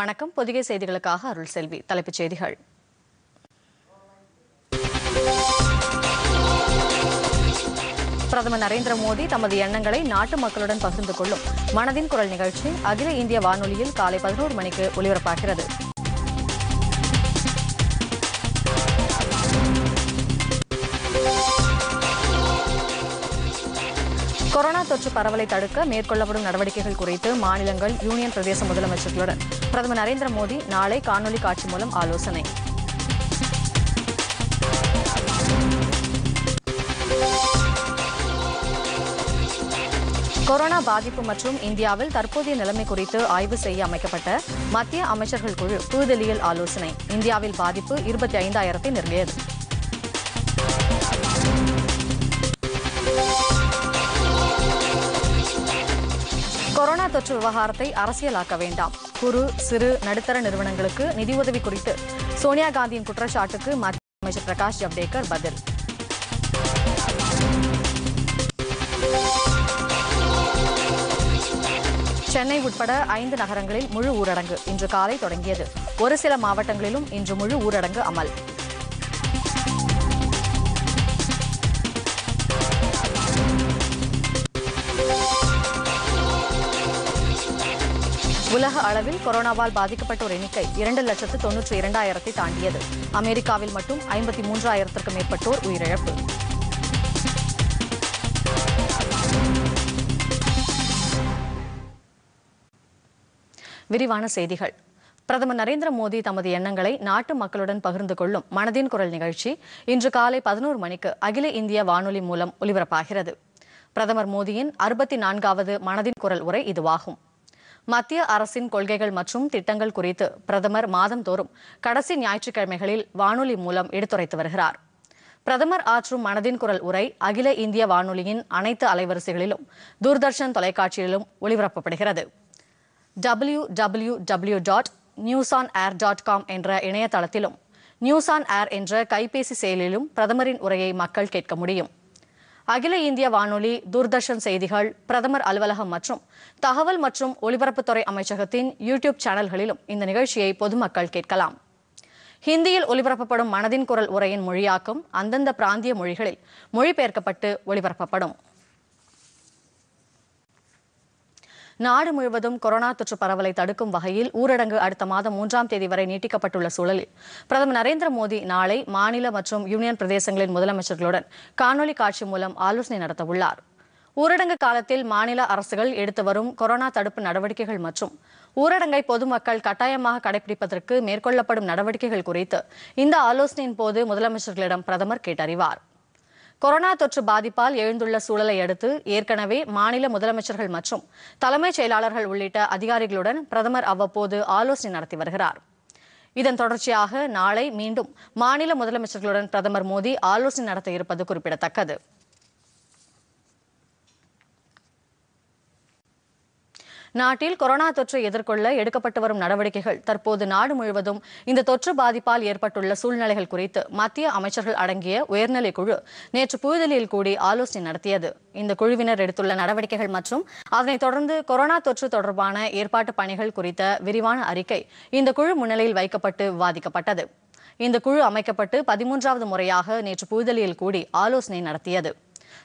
வணக்கம் பொதிகை செய்திகளுக்காக அருள் செல்வி தலைப்புச் செய்திகள் பிரதமர் நரேந்திர மோடி தமது எண்ணங்களை நாட்டு மக்களுடன் பகிர்ந்து கொள்ளும் மனதின் குரல் நிகழ்ச்சி அகில இந்திய வானொலியில் காலை பதினோரு மணிக்கு ஒலிபரப்பாகிறது தொற்று பரவலை தடுக்க மேற்கொள்ளப்படும் நடவடிக்கைகள் குறித்து மாநிலங்கள் யூனியன் பிரதேச முதலமைச்சர்களுடன் பிரதமர் நரேந்திர மோடி நாளை காணொலி காட்சி மூலம் ஆலோசனை கொரோனா பாதிப்பு மற்றும் இந்தியாவில் தற்போதைய நிலைமை குறித்து ஆய்வு செய்ய அமைக்கப்பட்ட மத்திய அமைச்சர்கள் குழு புதுதில்லியில் ஆலோசனை இந்தியாவில் பாதிப்பு இருபத்தி ஐந்தாயிரத்தை நெருங்கியது தொற்று விவகாரத்தை அரசியலாக்க வேண்டாம் குறு சிறு நடுத்தர நிறுவனங்களுக்கு நிதியுதவி குறித்து சோனியா காந்தியின் குற்றச்சாட்டுக்கு மத்திய அமைச்சர் பிரகாஷ் ஜவ்டேகர் பதில் சென்னை உட்பட ஐந்து நகரங்களில் முழு ஊரடங்கு இன்று காலை தொடங்கியது ஒரு சில மாவட்டங்களிலும் இன்று முழு ஊரடங்கு அமல் உலக அளவில் கொரோனாவால் பாதிக்கப்பட்டோர் எண்ணிக்கை இரண்டு லட்சத்து தொன்னூற்றி இரண்டாயிரத்தை தாண்டியது அமெரிக்காவில் மட்டும் ஐம்பத்தி மூன்றாயிரத்திற்கும் மேற்பட்டோர் உயிரிழப்பு விரிவான செய்திகள் பிரதமர் நரேந்திர மோடி தமது எண்ணங்களை நாட்டு மக்களுடன் பகிர்ந்து கொள்ளும் மனதின் குரல் நிகழ்ச்சி இன்று காலை பதினோரு மணிக்கு அகில இந்திய வானொலி மூலம் ஒலிபரப்பாகிறது பிரதமர் மோடியின் அறுபத்தி நான்காவது மனதின் குரல் உரை இதுவாகும் மத்திய அரசின் கொள்கைகள் மற்றும் திட்டங்கள் குறித்து பிரதமர் மாதந்தோறும் கடைசி ஞாயிற்றுக்கிழமைகளில் வானொலி மூலம் எடுத்துரைத்து வருகிறார் பிரதமர் ஆற்றும் மனதின் குரல் உரை அகில இந்திய வானொலியின் அனைத்து அலைவரிசைகளிலும் தூர்தர்ஷன் தொலைக்காட்சியிலும் ஒளிபரப்பப்படுகிறது W W W dot news on air dot com என்ற இணையதளத்திலும் நியூஸ் ஆன் ஏர் என்ற கைபேசி செயலிலும் பிரதமரின் உரையை மக்கள் கேட்க முடியும் அகில இந்திய வானொலி தூர்தர்ஷன் செய்திகள் பிரதமர் அலுவலகம் மற்றும் தகவல் மற்றும் ஒலிபரப்புத்துறை அமைச்சகத்தின் யூடியூப் சேனல்களிலும் இந்த நிகழ்ச்சியை பொதுமக்கள் கேட்கலாம் ஹிந்தியில் ஒலிபரப்பப்படும் மனதின் குரல் உரையின் மொழியாக்கம் அந்தந்த பிராந்திய மொழிகளில் மொழிபெயர்க்கப்பட்டு ஒலிபரப்பப்படும் நாடு முழுவதும் கொரோனா தொற்று பரவலை தடுக்கும் வகையில் ஊரடங்கு அடுத்த மாதம் மூன்றாம் தேதி வரை நீட்டிக்கப்பட்டுள்ள சூழலில் பிரதமர் நரேந்திர மோடி நாளை மாநில மற்றும் யூனியன் பிரதேசங்களின் முதலமைச்சர்களுடன் காணொலி காட்சி மூலம் ஆலோசனை நடத்தவுள்ளார் ஊரடங்கு காலத்தில் மாநில அரசுகள் எடுத்து வரும் கொரோனா தடுப்பு நடவடிக்கைகள் மற்றும் ஊரடங்கை பொதுமக்கள் கட்டாயமாக கடைபிடிப்பதற்கு மேற்கொள்ளப்படும் நடவடிக்கைகள் குறித்து இந்த ஆலோசனையின் போது முதலமைச்சர்களிடம் பிரதமர் கேட்டறிவார் கொரோனா தொற்று பாதிப்பால் எழுந்துள்ள சூழலை அடுத்து ஏற்கனவே மாநில முதலமைச்சர்கள் மற்றும் தலைமைச் செயலாளர்கள் உள்ளிட்ட அதிகாரிகளுடன் பிரதமர் அவ்வப்போது ஆலோசனை நடத்தி வருகிறார் இதன் தொடர்ச்சியாக நாளை மீண்டும் மாநில முதலமைச்சர்களுடன் பிரதமர் மோடி ஆலோசனை நடத்த இருப்பது குறிப்பிடத்தக்கது நாட்டில் கொரோனா தொற்றை எதிர்கொள்ள எடுக்கப்பட்டு வரும் நடவடிக்கைகள் தற்போது நாடு முழுவதும் இந்த தொற்று பாதிப்பால் ஏற்பட்டுள்ள சூழ்நிலைகள் குறித்து மத்திய அமைச்சர்கள் அடங்கிய உயர்நிலை குழு நேற்று புதுதில்லியில் கூடி ஆலோசனை நடத்தியது இந்த குழுவினர் எடுத்துள்ள நடவடிக்கைகள் மற்றும் அதனைத் தொடர்ந்து கொரோனா தொற்று தொடர்பான ஏற்பாட்டு பணிகள் குறித்த விரிவான அறிக்கை இந்த குழு முன்னிலையில் வைக்கப்பட்டு விவாதிக்கப்பட்டது இந்த குழு அமைக்கப்பட்டு பதிமூன்றாவது முறையாக நேற்று புதுதில்லியில் கூடி ஆலோசனை நடத்தியது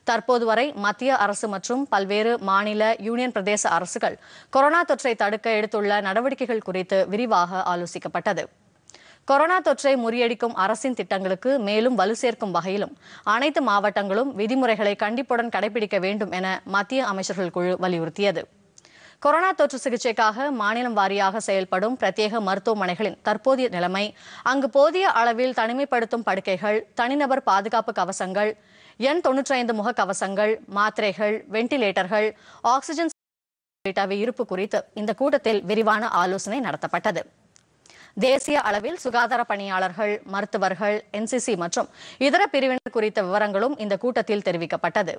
தற்போது வரை மத்திய அரசு மற்றும் பல்வேறு மாநில யூனியன் பிரதேச அரசுகள் கொரோனா தொற்றை தடுக்க எடுத்துள்ள நடவடிக்கைகள் குறித்து விரிவாக ஆலோசிக்கப்பட்டது கொரோனா தொற்றை முறியடிக்கும் அரசின் திட்டங்களுக்கு மேலும் வலு சேர்க்கும் வகையிலும் அனைத்து மாவட்டங்களும் விதிமுறைகளை கண்டிப்புடன் கடைபிடிக்க வேண்டும் என மத்திய அமைச்சர்கள் குழு வலியுறுத்தியது கொரோனா தொற்று சிகிச்சைக்காக மாநிலம் வாரியாக செயல்படும் பிரத்யேக மருத்துவமனைகளின் தற்போதைய நிலைமை அங்கு போதிய அளவில் தனிமைப்படுத்தும் படுக்கைகள் தனிநபர் பாதுகாப்பு கவசங்கள் எண் தொன்னூற்றி ஐந்து முகக்கவசங்கள் மாத்திரைகள் வெண்டிலேட்டர்கள் ஆக்சிஜன் உள்ளிட்டவை இருப்பு குறித்து இந்த கூட்டத்தில் விரிவான ஆலோசனை நடத்தப்பட்டது தேசிய அளவில் சுகாதார பணியாளர்கள் மருத்துவர்கள் என்சிசி மற்றும் இதர பிரிவினர் குறித்த விவரங்களும் இந்த கூட்டத்தில் தெரிவிக்கப்பட்டது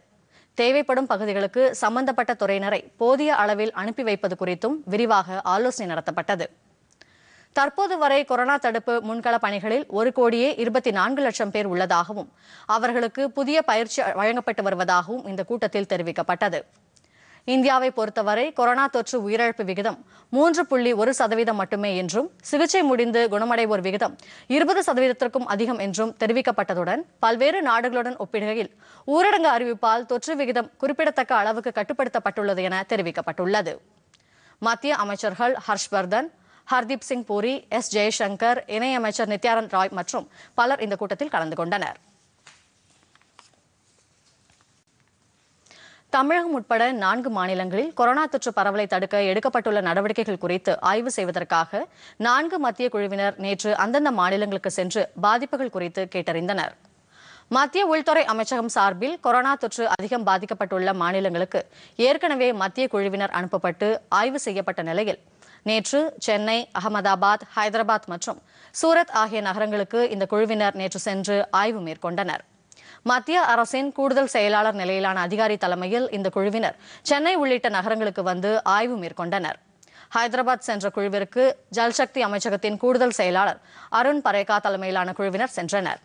தேவைப்படும் பகுதிகளுக்கு சம்பந்தப்பட்ட துறையினரை போதிய அளவில் அனுப்பி வைப்பது குறித்தும் விரிவாக ஆலோசனை நடத்தப்பட்டது தற்போது வரை கொரோனா தடுப்பு முன்கள பணிகளில் ஒரு கோடியே இருபத்தி நான்கு லட்சம் பேர் உள்ளதாகவும் அவர்களுக்கு புதிய பயிற்சி வழங்கப்பட்டு வருவதாகவும் இந்த கூட்டத்தில் தெரிவிக்கப்பட்டது இந்தியாவை பொறுத்தவரை கொரோனா தொற்று உயிரிழப்பு விகிதம் மூன்று புள்ளி ஒரு சதவீதம் மட்டுமே என்றும் சிகிச்சை முடிந்து குணமடைவோர் விகிதம் இருபது சதவீதத்திற்கும் அதிகம் என்றும் தெரிவிக்கப்பட்டதுடன் பல்வேறு நாடுகளுடன் ஒப்பிடுகையில் ஊரடங்கு அறிவிப்பால் தொற்று விகிதம் குறிப்பிடத்தக்க அளவுக்கு கட்டுப்படுத்தப்பட்டுள்ளது என தெரிவிக்கப்பட்டுள்ளது மத்திய அமைச்சர்கள் ஹர்ஷ்வர்தன் ஹர்தீப் சிங் பூரி எஸ் ஜெயசங்கர் இணையமைச்சர் நித்யானந்த் ராய் மற்றும் பலர் இந்த கூட்டத்தில் கலந்து கொண்டனர் தமிழகம் உட்பட நான்கு மாநிலங்களில் கொரோனா தொற்று பரவலை தடுக்க எடுக்கப்பட்டுள்ள நடவடிக்கைகள் குறித்து ஆய்வு செய்வதற்காக நான்கு மத்திய குழுவினர் நேற்று அந்தந்த மாநிலங்களுக்கு சென்று பாதிப்புகள் குறித்து கேட்டறிந்தனர் மத்திய உள்துறை அமைச்சகம் சார்பில் கொரோனா தொற்று அதிகம் பாதிக்கப்பட்டுள்ள மாநிலங்களுக்கு ஏற்கனவே மத்திய குழுவினர் அனுப்பப்பட்டு ஆய்வு செய்யப்பட்ட நிலையில் நேற்று சென்னை அகமதாபாத் ஹைதராபாத் மற்றும் சூரத் ஆகிய நகரங்களுக்கு இந்த குழுவினர் நேற்று சென்று ஆய்வு மேற்கொண்டனர் மத்திய அரசின் கூடுதல் செயலாளர் நிலையிலான அதிகாரி தலைமையில் இந்த குழுவினர் சென்னை உள்ளிட்ட நகரங்களுக்கு வந்து ஆய்வு மேற்கொண்டனர் ஹைதராபாத் சென்ற குழுவிற்கு ஜல்சக்தி அமைச்சகத்தின் கூடுதல் செயலாளர் அருண் பரேகா தலைமையிலான குழுவினர் சென்றனர்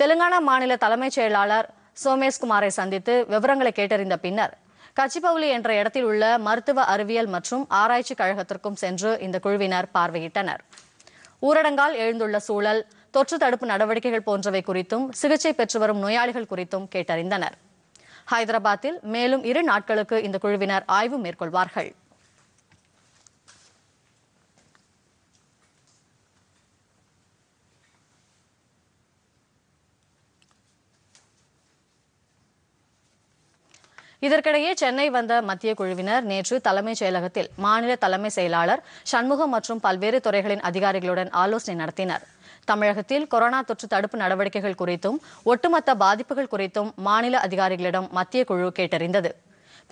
தெலுங்கானா மாநில தலைமைச் செயலாளர் சோமேஷ்குமாரை சந்தித்து விவரங்களை கேட்டறிந்த பின்னர் கச்சிபவுலி என்ற இடத்தில் உள்ள மருத்துவ அறிவியல் மற்றும் ஆராய்ச்சி கழகத்திற்கும் சென்று இந்த குழுவினர் பார்வையிட்டனர் ஊரடங்கால் எழுந்துள்ள சூழல் தொற்று தடுப்பு நடவடிக்கைகள் போன்றவை குறித்தும் சிகிச்சை பெற்று வரும் நோயாளிகள் குறித்தும் கேட்டறிந்தனர் ஹைதராபாத்தில் மேலும் இரு நாட்களுக்கு இந்த குழுவினர் ஆய்வு மேற்கொள்வார்கள் இதற்கிடையே சென்னை வந்த மத்திய குழுவினர் நேற்று தலைமைச் செயலகத்தில் மாநில தலைமை செயலாளர் சண்முகம் மற்றும் பல்வேறு துறைகளின் அதிகாரிகளுடன் ஆலோசனை நடத்தினர் தமிழகத்தில் கொரோனா தொற்று தடுப்பு நடவடிக்கைகள் குறித்தும் ஒட்டுமொத்த பாதிப்புகள் குறித்தும் மாநில அதிகாரிகளிடம் மத்திய குழு கேட்டறிந்தது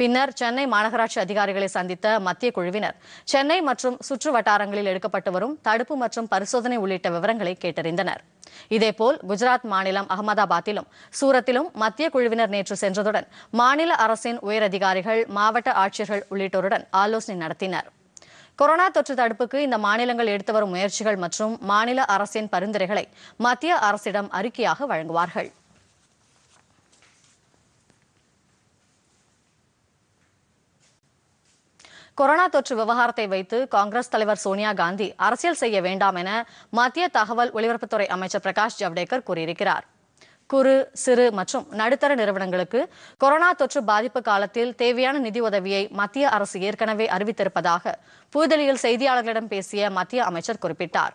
பின்னர் சென்னை மாநகராட்சி அதிகாரிகளை சந்தித்த மத்திய குழுவினர் சென்னை மற்றும் சுற்று வட்டாரங்களில் எடுக்கப்பட்டு வரும் தடுப்பு மற்றும் பரிசோதனை உள்ளிட்ட விவரங்களை கேட்டறிந்தனர் இதேபோல் குஜராத் மாநிலம் அகமதாபாத்திலும் சூரத்திலும் மத்திய குழுவினர் நேற்று சென்றதுடன் மாநில அரசின் உயரதிகாரிகள் மாவட்ட ஆட்சியர்கள் உள்ளிட்டோருடன் ஆலோசனை நடத்தினர் கொரோனா தொற்று தடுப்புக்கு இந்த மாநிலங்கள் எடுத்து வரும் முயற்சிகள் மற்றும் மாநில அரசின் பரிந்துரைகளை மத்திய அரசிடம் அறிக்கையாக வழங்குவார்கள் கொரோனா தொற்று விவகாரத்தை வைத்து காங்கிரஸ் தலைவர் சோனியா காந்தி அரசியல் செய்ய வேண்டாம் என மத்திய தகவல் ஒலிபரப்புத்துறை அமைச்சர் பிரகாஷ் ஜவடேகர் கூறியிருக்கிறார் குறு சிறு மற்றும் நடுத்தர நிறுவனங்களுக்கு கொரோனா தொற்று பாதிப்பு காலத்தில் தேவையான நிதி உதவியை மத்திய அரசு ஏற்கனவே அறிவித்திருப்பதாக புதுதில்லியில் செய்தியாளர்களிடம் பேசிய மத்திய அமைச்சர் குறிப்பிட்டார்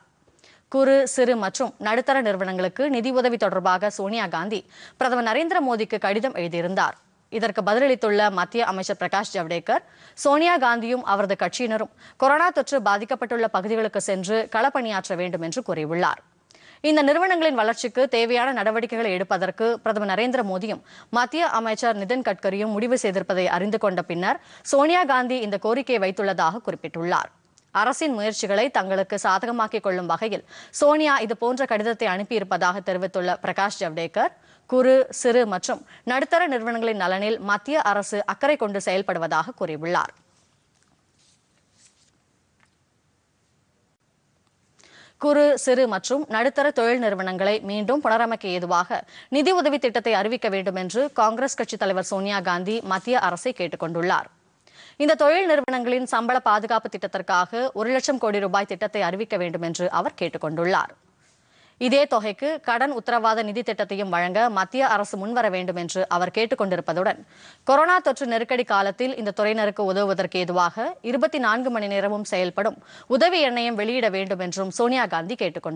குறு சிறு மற்றும் நடுத்தர நிறுவனங்களுக்கு நிதி உதவி தொடர்பாக சோனியா காந்தி பிரதமர் நரேந்திர மோடிக்கு கடிதம் எழுதியிருந்தார் இதற்கு பதிலளித்துள்ள மத்திய அமைச்சர் பிரகாஷ் ஜவடேகர் சோனியா காந்தியும் அவரது கட்சியினரும் கொரோனா தொற்று பாதிக்கப்பட்டுள்ள பகுதிகளுக்கு சென்று களப்பணியாற்ற வேண்டும் என்று கூறியுள்ளார் இந்த நிறுவனங்களின் வளர்ச்சிக்கு தேவையான நடவடிக்கைகளை எடுப்பதற்கு பிரதமர் நரேந்திர மோடியும் மத்திய அமைச்சர் நிதின் கட்கரியும் முடிவு செய்திருப்பதை அறிந்து கொண்ட பின்னர் சோனியா காந்தி இந்த கோரிக்கையை வைத்துள்ளதாக குறிப்பிட்டுள்ளார் அரசின் முயற்சிகளை தங்களுக்கு சாதகமாக்கிக் கொள்ளும் வகையில் சோனியா இதுபோன்ற கடிதத்தை அனுப்பியிருப்பதாக தெரிவித்துள்ள பிரகாஷ் ஜவ்டேகர் குறு சிறு மற்றும் நடுத்தர நிறுவனங்களின் நலனில் மத்திய அரசு அக்கறை கொண்டு செயல்படுவதாக கூறியுள்ளார் குறு சிறு மற்றும் நடுத்தர தொழில் நிறுவனங்களை மீண்டும் புனரமைக்க ஏதுவாக நிதி உதவி திட்டத்தை அறிவிக்க வேண்டும் என்று காங்கிரஸ் கட்சித் தலைவர் சோனியா காந்தி மத்திய அரசை கேட்டுக் கொண்டுள்ளார் இந்த தொழில் நிறுவனங்களின் சம்பள பாதுகாப்பு திட்டத்திற்காக ஒரு லட்சம் கோடி ரூபாய் திட்டத்தை அறிவிக்க வேண்டும் என்று அவர் கேட்டுக் கொண்டுள்ளார் இதே தொகைக்கு கடன் உத்தரவாத நிதி திட்டத்தையும் வழங்க மத்திய அரசு முன்வர வேண்டும் என்று அவர் கேட்டுக் கொண்டிருப்பதுடன் கொரோனா தொற்று நெருக்கடி காலத்தில் இந்த துறையினருக்கு உதவுவதற்கு ஏதுவாக இருபத்தி நான்கு மணி நேரமும் செயல்படும் உதவி எண்ணையும் வெளியிட வேண்டும் என்றும் சோனியா காந்தி கேட்டுக்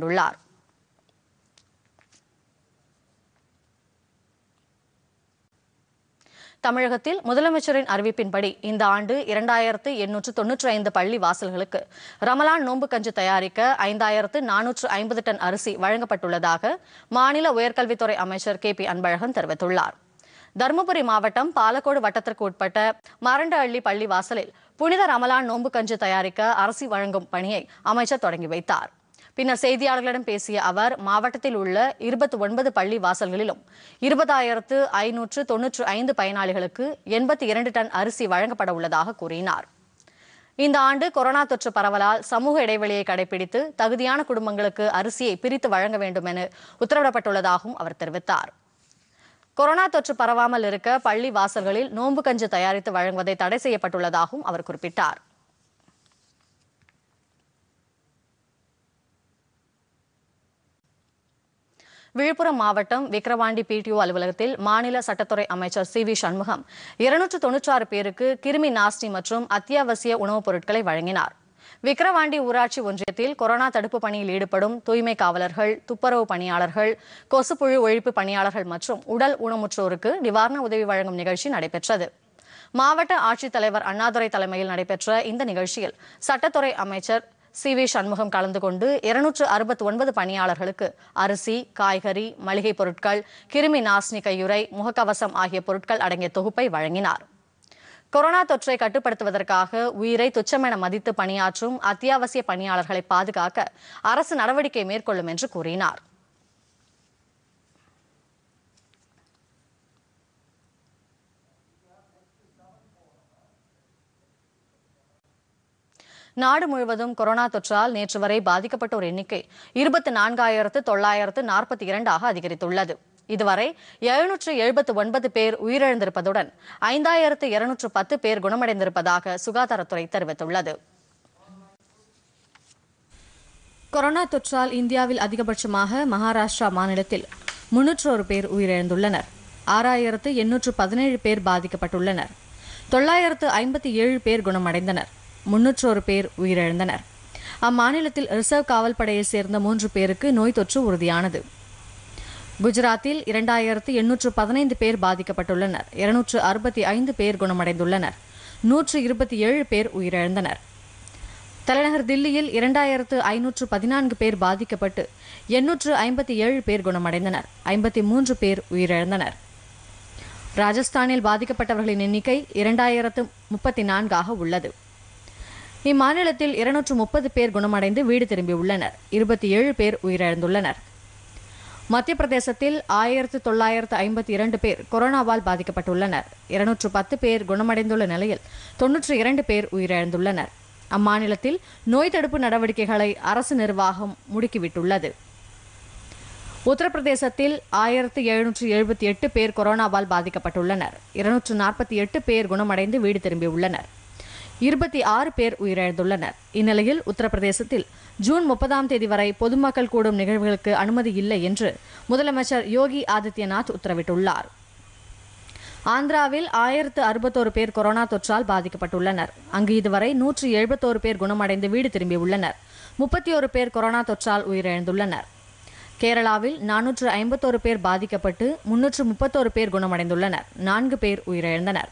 தமிழகத்தில் முதலமைச்சரின் அறிவிப்பின்படி இந்த ஆண்டு இரண்டாயிரத்து எண்ணூற்று தொன்னூற்றி ஐந்து பள்ளி வாசல்களுக்கு ரமலான் நோன்பு கஞ்சி தயாரிக்க ஐந்தாயிரத்து நானூற்று ஐம்பது டன் அரிசி வழங்கப்பட்டுள்ளதாக மாநில உயர்கல்வித்துறை அமைச்சர் கே பி அன்பழகன் தெரிவித்துள்ளார் தருமபுரி மாவட்டம் பாலக்கோடு வட்டத்திற்கு உட்பட்ட மரண்டஹள்ளி பள்ளி வாசலில் புனித ரமலான் நோன்பு கஞ்சி தயாரிக்க அரிசி வழங்கும் பணியை அமைச்சர் தொடங்கி வைத்தார் பின்னர் செய்தியாளர்களிடம் பேசிய அவர் மாவட்டத்தில் உள்ள இருபத்தி ஒன்பது பள்ளி வாசல்களிலும் இருபதாயிரத்து ஐநூற்று தொன்னூற்று ஐந்து பயனாளிகளுக்கு எண்பத்தி இரண்டு டன் அரிசி வழங்கப்பட உள்ளதாக கூறினார் இந்த ஆண்டு கொரோனா தொற்று பரவலால் சமூக இடைவெளியை கடைபிடித்து தகுதியான குடும்பங்களுக்கு அரிசியை பிரித்து வழங்க வேண்டும் என உத்தரவிடப்பட்டுள்ளதாகவும் அவர் தெரிவித்தார் கொரோனா தொற்று பரவாமல் இருக்க பள்ளி வாசல்களில் நோன்பு கஞ்சி தயாரித்து வழங்குவதை தடை செய்யப்பட்டுள்ளதாகவும் அவர் குறிப்பிட்டார் விழுப்புரம் மாவட்டம் விக்கிரவாண்டி பிடிஓ அலுவலகத்தில் மாநில சட்டத்துறை அமைச்சர் சி வி சண்முகம் இருநூற்று தொன்னூற்றாறு பேருக்கு கிருமி நாஸ்டி மற்றும் அத்தியாவசிய உணவுப் பொருட்களை வழங்கினார் விக்கிரவாண்டி ஊராட்சி ஒன்றியத்தில் கொரோனா தடுப்பு பணியில் ஈடுபடும் தூய்மை காவலர்கள் துப்புரவு பணியாளர்கள் கொசுப்புழு ஒழிப்பு பணியாளர்கள் மற்றும் உடல் ஊனமுற்றோருக்கு நிவாரண உதவி வழங்கும் நிகழ்ச்சி நடைபெற்றது மாவட்ட ஆட்சித்தலைவர் அண்ணாதுரை தலைமையில் நடைபெற்ற இந்த நிகழ்ச்சியில் சட்டத்துறை அமைச்சர் சி வி சண்முகம் கலந்து கொண்டு இருநூற்று அறுபத்தி ஒன்பது பணியாளர்களுக்கு அரிசி காய்கறி மளிகை பொருட்கள் கிருமி நாசினி கையுறை முகக்கவசம் ஆகிய பொருட்கள் அடங்கிய தொகுப்பை வழங்கினார் கொரோனா தொற்றை கட்டுப்படுத்துவதற்காக உயிரை துச்சமென மதித்து பணியாற்றும் அத்தியாவசிய பணியாளர்களை பாதுகாக்க அரசு நடவடிக்கை மேற்கொள்ளும் என்று கூறினார் நாடு முழுவதும் கொரோனா தொற்றால் நேற்று வரை பாதிக்கப்பட்டோர் எண்ணிக்கை இருபத்தி நான்காயிரத்து தொள்ளாயிரத்து நாற்பத்தி இரண்டாக அதிகரித்துள்ளது இதுவரை எழுநூற்று எழுபத்து ஒன்பது பேர் உயிரிழந்திருப்பதுடன் ஐந்தாயிரத்து இருநூற்று பத்து பேர் குணமடைந்திருப்பதாக சுகாதாரத்துறை தெரிவித்துள்ளது கொரோனா தொற்றால் இந்தியாவில் அதிகபட்சமாக மகாராஷ்டிரா மாநிலத்தில் முன்னூற்றோரு பேர் உயிரிழந்துள்ளனர் ஆறாயிரத்து எண்ணூற்று பதினேழு பேர் பாதிக்கப்பட்டுள்ளனர் தொள்ளாயிரத்து ஐம்பத்தி ஏழு பேர் குணமடைந்தனர் முன்னூற்றோரு பேர் உயிரிழந்தனர் அம்மாநிலத்தில் ரிசர்வ் காவல்படையைச் சேர்ந்த மூன்று பேருக்கு நோய் தொற்று உறுதியானது குஜராத்தில் இரண்டாயிரத்து எண்ணூற்று பதினைந்து பேர் பாதிக்கப்பட்டுள்ளனர் இருநூற்று அறுபத்தி ஐந்து பேர் குணமடைந்துள்ளனர் நூற்று இருபத்தி ஏழு பேர் உயிரிழந்தனர் தலைநகர் தில்லியில் இரண்டாயிரத்து ஐநூற்று பதினான்கு பேர் பாதிக்கப்பட்டு எண்ணூற்று ஐம்பத்தி ஏழு பேர் குணமடைந்தனர் ஐம்பத்தி மூன்று பேர் உயிரிழந்தனர் ராஜஸ்தானில் பாதிக்கப்பட்டவர்களின் எண்ணிக்கை இரண்டாயிரத்து முப்பத்தி நான்காக உள்ளது இம்மாநிலத்தில் இருநூற்று முப்பது பேர் குணமடைந்து வீடு திரும்பியுள்ளனர் இருபத்தி ஏழு பேர் உயிரிழந்துள்ளனர் மத்திய பிரதேசத்தில் ஆயிரத்து தொள்ளாயிரத்து ஐம்பத்தி இரண்டு பேர் கொரோனாவால் பாதிக்கப்பட்டுள்ளனர் இருநூற்று பத்து பேர் குணமடைந்துள்ள நிலையில் தொன்னூற்று இரண்டு பேர் உயிரிழந்துள்ளனர் அம்மாநிலத்தில் நோய் தடுப்பு நடவடிக்கைகளை அரசு நிர்வாகம் முடுக்கிவிட்டுள்ளது உத்தரப்பிரதேசத்தில் ஆயிரத்து எழுநூற்று எழுபத்தி எட்டு பேர் கொரோனாவால் பாதிக்கப்பட்டுள்ளனர் இருநூற்று நாற்பத்தி எட்டு பேர் குணமடைந்து வீடு திரும்பியுள்ளனர் இருபத்தி ஆறு பேர் உயிரிழந்துள்ளனர் இந்நிலையில் உத்தரப்பிரதேசத்தில் ஜூன் முப்பதாம் தேதி வரை பொதுமக்கள் கூடும் நிகழ்வுகளுக்கு அனுமதி இல்லை என்று முதலமைச்சர் யோகி ஆதித்யநாத் உத்தரவிட்டுள்ளார் ஆந்திராவில் ஆயிரத்து அறுபத்தோரு பேர் கொரோனா தொற்றால் பாதிக்கப்பட்டுள்ளனர் அங்கு இதுவரை நூற்றி எழுபத்தோரு பேர் குணமடைந்து வீடு திரும்பியுள்ளனர் முப்பத்தி ஒரு பேர் கொரோனா தொற்றால் உயிரிழந்துள்ளனர் கேரளாவில் நானூற்று ஐம்பத்தோரு பேர் பாதிக்கப்பட்டு முன்னூற்று முப்பத்தோரு பேர் குணமடைந்துள்ளனர் நான்கு பேர் உயிரிழந்தனர்